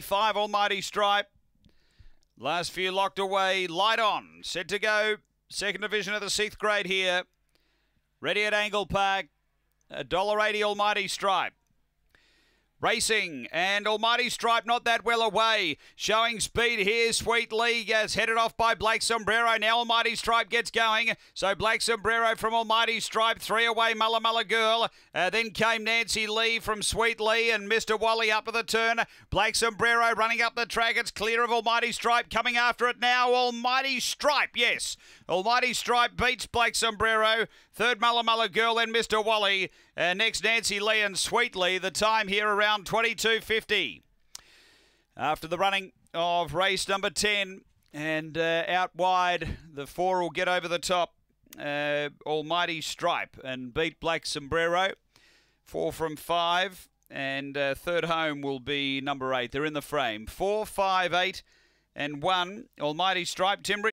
Five Almighty Stripe. Last few locked away. Light on. Set to go. Second division of the sixth grade here. Ready at Angle Park. $1.80 Almighty Stripe. Racing and Almighty Stripe not that well away. Showing speed here. Sweet League is headed off by Black Sombrero. Now Almighty Stripe gets going. So Black Sombrero from Almighty Stripe. Three away Mulla Mulla Girl. Uh, then came Nancy Lee from Sweet Lee and Mr. Wally up at the turn. Black Sombrero running up the track. It's clear of Almighty Stripe coming after it now. Almighty Stripe, yes. Almighty Stripe beats Black Sombrero. Third Mulla Mulla Girl and Mr. Wally. Uh, next Nancy Lee and Sweet Lee. The time here around around 22.50 after the running of race number 10. And uh, out wide, the four will get over the top. Uh, Almighty Stripe and beat Black Sombrero. Four from five. And uh, third home will be number eight. They're in the frame. Four, five, eight, and one. Almighty Stripe, Timber.